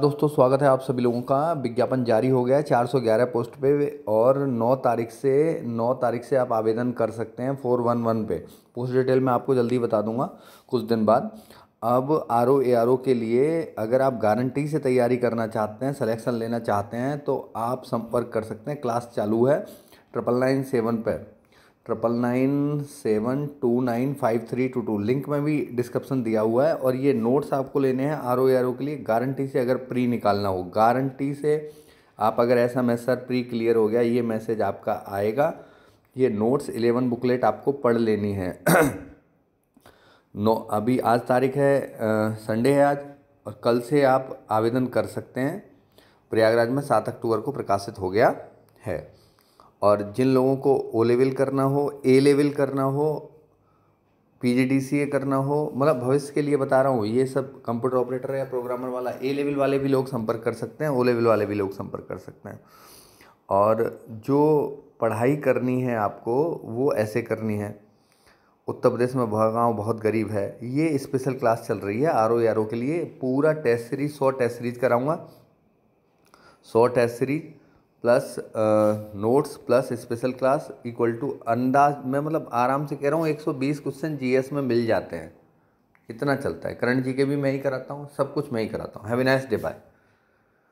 दोस्तों स्वागत है आप सभी लोगों का विज्ञापन जारी हो गया है 411 पोस्ट पे और 9 तारीख से 9 तारीख से आप आवेदन कर सकते हैं 411 पे पोस्ट डिटेल मैं आपको जल्दी बता दूंगा कुछ दिन बाद अब R O A R O के लिए अगर आप गारंटी से तैयारी करना चाहते हैं सिलेक्शन लेना चाहते हैं तो आप संपर्क कर सकते हैं क्लास चालू है ट्रिपल नाइन सेवन पर triple nine seven two nine five three two two link में भी डिस्क्रिप्शन दिया हुआ है और ये नोट्स आपको लेने हैं आर ओ आर ओ के लिए गारंटी से अगर प्री निकालना हो गारंटी से आप अगर ऐसा मैसेज सर प्री क्लियर हो गया ये मैसेज आपका आएगा ये नोट्स इलेवन बुकलेट आपको पढ़ लेनी है नो अभी आज तारीख है आ, संडे है आज और कल से आप आवेदन कर सकते हैं प्रयागराज में सात अक्टूबर को प्रकाशित हो गया है और जिन लोगों को ओ लेवल करना हो ए लेवल करना हो पी जी डी सी ए करना हो मतलब भविष्य के लिए बता रहा हूँ ये सब कंप्यूटर ऑपरेटर या प्रोग्रामर वाला ए लेवल वाले भी लोग संपर्क कर सकते हैं ओ लेवल वाले भी लोग संपर्क कर सकते हैं और जो पढ़ाई करनी है आपको वो ऐसे करनी है उत्तर प्रदेश में गाँव बहुत गरीब है ये स्पेशल क्लास चल रही है आर ओ आर ओ के लिए पूरा टेस्ट सीरीज सौ टेस्ट सीरीज कराऊँगा सौ test series plus notes plus special class equal to अंदाज मैं मतलब आराम से कह रहा हूँ 120 क्वेश्चन जीएस में मिल जाते हैं इतना चलता है करण जी के भी मैं ही कराता हूँ सब कुछ मैं ही कराता हूँ हैवी नाइस डे बाय